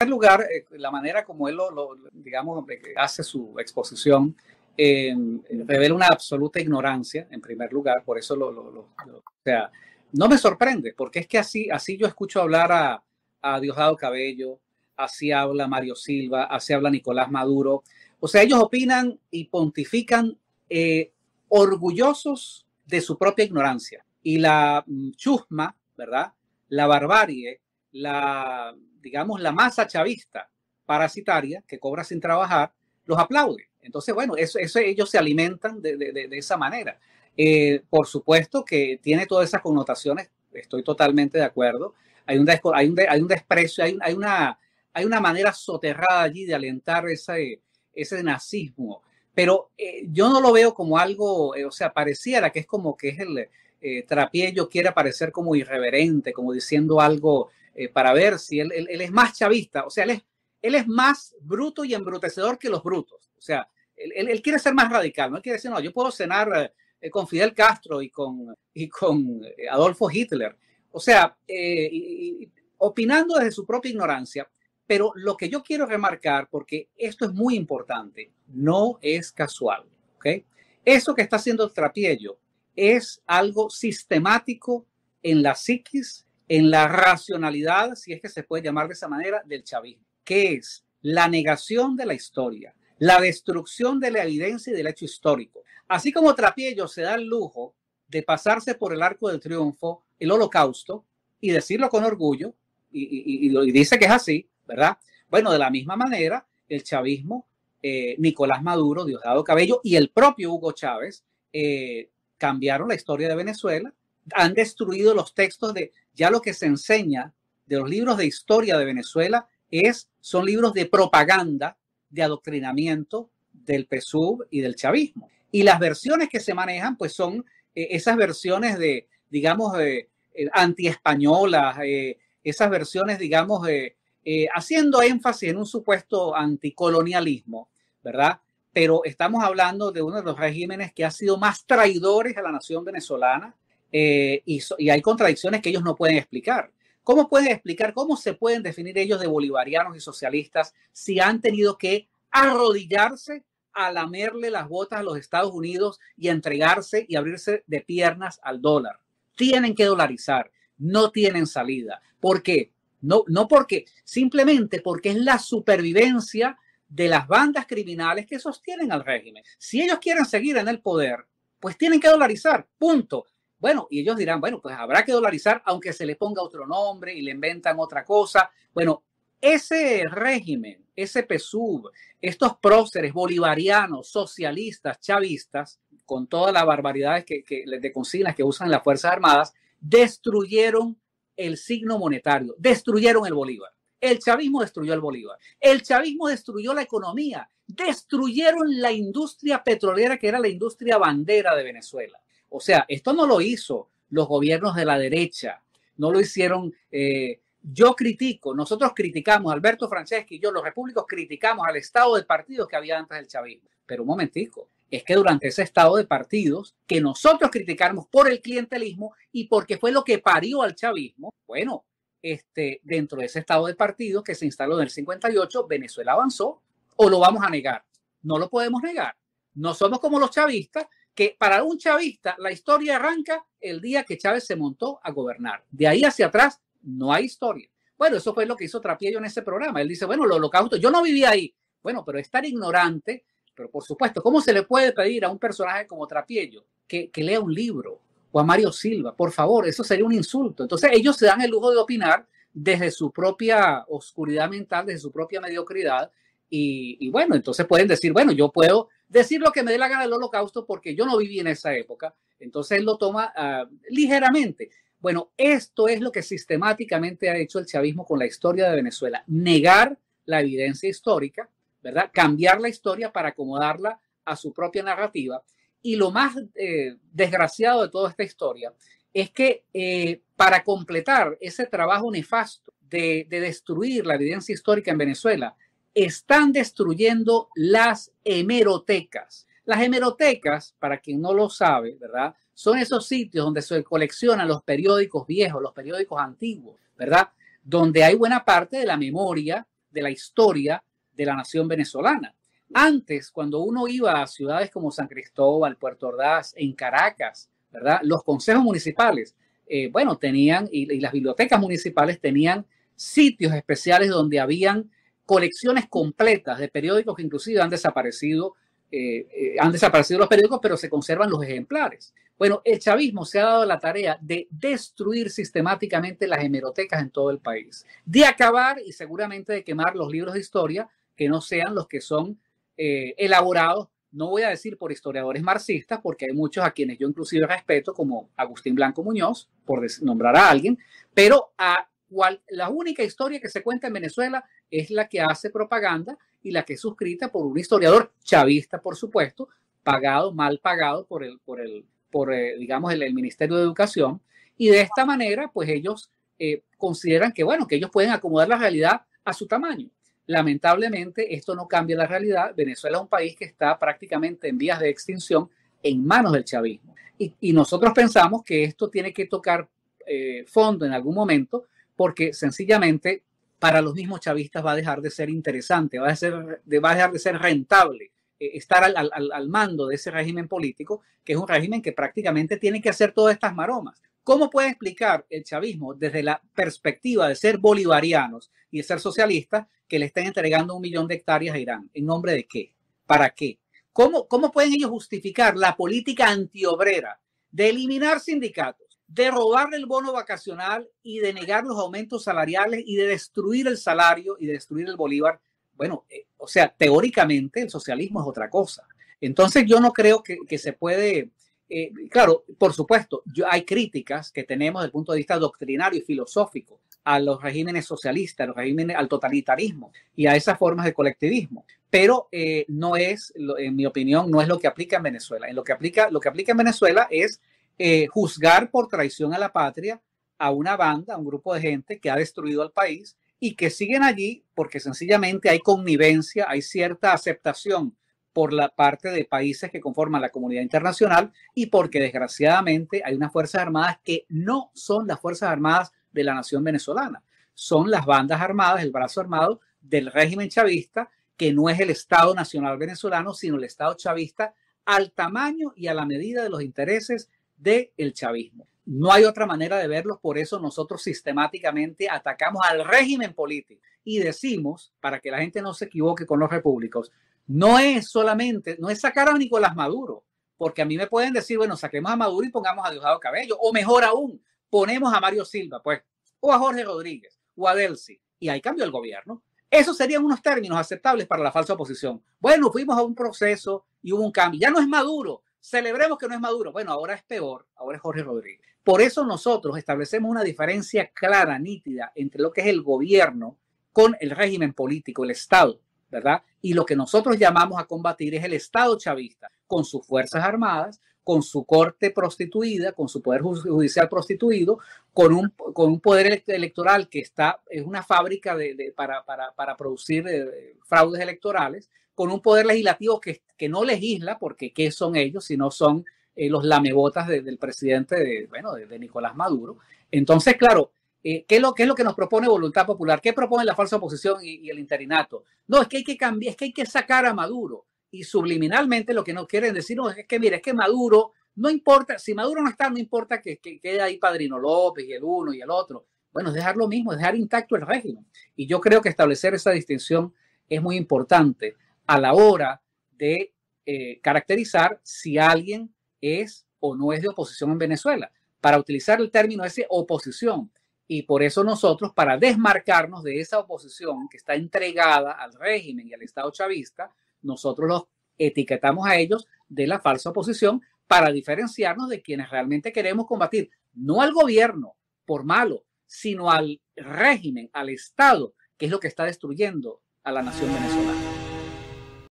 primer lugar, eh, la manera como él lo, digamos, eh, hace su exposición em, revela una absoluta ignorancia, en primer lugar, por eso lo, o sea, no me sorprende, porque es que así, así yo escucho hablar a, a Diosdado Cabello, así habla Mario Silva, así habla Nicolás Maduro. O sea, ellos opinan y pontifican eh, orgullosos de su propia ignorancia. Y la mm, chusma, ¿verdad? La barbarie la, digamos, la masa chavista parasitaria que cobra sin trabajar, los aplaude. Entonces, bueno, eso, eso ellos se alimentan de, esa manera. Eh, por supuesto que tiene todas esas connotaciones, estoy totalmente de acuerdo. Hay un, hay un, desprecio, hay, una, hay una manera soterrada allí de alentar ese, ese nazismo. Pero eh, yo no lo veo como algo, eh, o sea, pareciera que es como que es el trapiello quiere aparecer como irreverente, como diciendo algo eh, para ver si él, es más chavista, o sea, él es, más bruto y embrutecedor que los brutos, o sea, él, quiere ser más radical, no quiere decir, no, yo puedo cenar eh, eh, con Fidel Castro y con, y Adolfo Hitler, o sea, opinando desde su propia ignorancia, pero lo que yo quiero remarcar, porque esto es muy importante, no es casual, ¿ok? Eso que está haciendo el trapiello es algo sistemático en la psiquis en la racionalidad, si es que se puede llamar de esa manera, del chavismo, que es la negación de la historia, la destrucción de la evidencia y del hecho histórico. Así como Trapiello se da el lujo de pasarse por el arco del triunfo, el holocausto, y decirlo con orgullo, y, dice que es así, ¿verdad? Bueno, de la misma manera, el chavismo, eh, Nicolás Maduro, Diosdado Cabello y el propio Hugo Chávez eh, cambiaron la historia de Venezuela, han destruido los textos de, ya lo que se enseña de los libros de historia de Venezuela es, son libros de propaganda, de adoctrinamiento del PSUV y del chavismo. Y las versiones que se manejan, pues son eh, esas versiones de, digamos, eh, eh anti-españolas, eh, esas versiones, digamos, haciendo énfasis en un supuesto anticolonialismo, ¿verdad? Pero estamos hablando de uno de los regímenes que ha sido más traidores a la nación venezolana, eh, y, hay contradicciones que ellos no pueden explicar. ¿Cómo pueden explicar cómo se pueden definir ellos de bolivarianos y socialistas si han tenido que arrodillarse a lamerle las botas a los Estados Unidos y entregarse y abrirse de piernas al dólar. Tienen que dolarizar, no tienen salida. ¿Por qué? No, no porque, simplemente porque es la supervivencia de las bandas criminales que sostienen al régimen. Si ellos quieren seguir en el poder, pues tienen que dolarizar, punto. Bueno, y ellos dirán, bueno, pues habrá que dolarizar aunque se le ponga otro nombre y le inventan otra cosa. Bueno, ese régimen, ese PSUV, estos próceres bolivarianos, socialistas, chavistas, con todas las barbaridades que, que, de consignas que usan las Fuerzas Armadas, destruyeron el signo monetario, destruyeron el Bolívar. El chavismo destruyó el Bolívar. El chavismo destruyó la economía. Destruyeron la industria petrolera que era la industria bandera de Venezuela. O sea, esto no lo hizo los gobiernos de la derecha, no lo hicieron. Eh, yo critico, nosotros criticamos, Alberto Franceschi y yo, los repúblicos criticamos al estado de partidos que había antes del chavismo. Pero un momentico, es que durante ese estado de partidos que nosotros criticamos por el clientelismo y porque fue lo que parió al chavismo, bueno, este, dentro de ese estado de partidos que se instaló en el 58, Venezuela avanzó o lo vamos a negar. No lo podemos negar. No somos como los chavistas que para un chavista la historia arranca el día que Chávez se montó a gobernar. De ahí hacia atrás no hay historia. Bueno, eso fue lo que hizo Trapiello en ese programa. Él dice, bueno, el holocausto, yo no viví ahí. Bueno, pero estar ignorante, pero por supuesto, ¿cómo se le puede pedir a un personaje como Trapiello que, que lea un libro o a Mario Silva? Por favor, eso sería un insulto. Entonces ellos se dan el lujo de opinar desde su propia oscuridad mental, desde su propia mediocridad. Y, y bueno, entonces pueden decir, bueno, yo puedo decir lo que me dé la gana del holocausto porque yo no viví en esa época. Entonces él lo toma ah, ligeramente. Bueno, esto es lo que sistemáticamente ha hecho el chavismo con la historia de Venezuela, negar la evidencia histórica, ¿verdad? Cambiar la historia para acomodarla a su propia narrativa. Y lo más eh, desgraciado de toda esta historia es que eh, para completar ese trabajo nefasto de destruir la evidencia histórica en Venezuela, están destruyendo las hemerotecas. Las hemerotecas, para quien no lo sabe, ¿verdad? Son esos sitios donde se coleccionan los periódicos viejos, los periódicos antiguos, ¿verdad? Donde hay buena parte de la memoria, de la historia de la nación venezolana. Antes, cuando uno iba a ciudades como San Cristóbal, Puerto Ordaz, en Caracas, ¿verdad? Los consejos municipales, eh, bueno, tenían, y las bibliotecas municipales tenían sitios especiales donde habían colecciones completas de periódicos que inclusive han desaparecido, eh, eh, han desaparecido los periódicos, pero se conservan los ejemplares. Bueno, el chavismo se ha dado la tarea de destruir sistemáticamente las hemerotecas en todo el país, de acabar y seguramente de quemar los libros de historia que no sean los que son eh, elaborados, no voy a decir por historiadores marxistas, porque hay muchos a quienes yo inclusive respeto, como Agustín Blanco Muñoz, por nombrar a alguien, pero a la única historia que se cuenta en Venezuela es la que hace propaganda y la que es suscrita por un historiador chavista, por supuesto, pagado, mal pagado por el, por el, por, eh, digamos, el, Ministerio de Educación. Y de esta manera, pues ellos eh, consideran que, bueno, que ellos pueden acomodar la realidad a su tamaño. Lamentablemente, esto no cambia la realidad. Venezuela es un país que está prácticamente en vías de extinción en manos del chavismo. Y, nosotros pensamos que esto tiene que tocar eh, fondo en algún momento, porque sencillamente para los mismos chavistas va a dejar de ser interesante, va a, ser, dejar de ser rentable eh, estar al, mando de ese régimen político, que es un régimen que prácticamente tiene que hacer todas estas maromas. ¿Cómo puede explicar el chavismo desde la perspectiva de ser bolivarianos y de ser socialistas que le estén entregando un millón de hectáreas a Irán? ¿En nombre de qué? ¿Para qué? ¿Cómo, cómo pueden ellos justificar la política antiobrera de eliminar sindicatos? de robar el bono vacacional y de negar los aumentos salariales y de destruir el salario y de destruir el Bolívar. Bueno, eh, o sea, teóricamente el socialismo es otra cosa. Entonces yo no creo que, se puede, eh, claro, por supuesto, yo, hay críticas que tenemos desde el punto de vista doctrinario y filosófico a los regímenes socialistas, a los regímenes, al totalitarismo y a esas formas de colectivismo. Pero eh, no es, en mi opinión, no es lo que aplica en Venezuela. En lo que aplica, lo que aplica en Venezuela es eh, juzgar por traición a la patria a una banda, a un grupo de gente que ha destruido al país y que siguen allí porque sencillamente hay connivencia, hay cierta aceptación por la parte de países que conforman la comunidad internacional y porque desgraciadamente hay unas Fuerzas Armadas que no son las Fuerzas Armadas de la nación venezolana, son las bandas armadas, el brazo armado del régimen chavista, que no es el Estado Nacional venezolano, sino el Estado chavista al tamaño y a la medida de los intereses del chavismo. No hay otra manera de verlos, por eso nosotros sistemáticamente atacamos al régimen político y decimos, para que la gente no se equivoque con los repúblicos, no es solamente, no es sacar a Nicolás Maduro, porque a mí me pueden decir, bueno, saquemos a Maduro y pongamos a Diosdado Cabello, o mejor aún, ponemos a Mario Silva, pues, o a Jorge Rodríguez, o a Delcy, y ahí cambio el gobierno. Esos serían unos términos aceptables para la falsa oposición. Bueno, fuimos a un proceso y hubo un cambio. Ya no es Maduro, Celebremos que no es Maduro. Bueno, ahora es peor, ahora es Jorge Rodríguez. Por eso nosotros establecemos una diferencia clara, nítida, entre lo que es el gobierno con el régimen político, el Estado, ¿verdad? Y lo que nosotros llamamos a combatir es el Estado chavista, con sus fuerzas armadas, con su corte prostituida, con su poder judicial prostituido, con un, con un poder electoral que está, es una fábrica de, para, para, para, producir eh, fraudes electorales, con un poder legislativo que, que no legisla, porque ¿qué son ellos? Si no son eh, los lamebotas del presidente, de, bueno, de, Nicolás Maduro. Entonces, claro, eh, ¿qué, es lo, ¿qué, es lo, que nos propone Voluntad Popular? ¿Qué propone la falsa oposición y, el interinato? No, es que hay que cambiar, es que hay que sacar a Maduro. Y subliminalmente lo que nos quieren decir es que, mire, es que Maduro, no importa, si Maduro no está, no importa que, que quede ahí Padrino López y el uno y el otro. Bueno, es dejar lo mismo, es dejar intacto el régimen. Y yo creo que establecer esa distinción es muy importante a la hora de eh, caracterizar si alguien es o no es de oposición en Venezuela, para utilizar el término ese oposición. Y por eso nosotros, para desmarcarnos de esa oposición que está entregada al régimen y al Estado chavista, nosotros los etiquetamos a ellos de la falsa oposición para diferenciarnos de quienes realmente queremos combatir, no al gobierno por malo, sino al régimen, al Estado, que es lo que está destruyendo a la nación venezolana.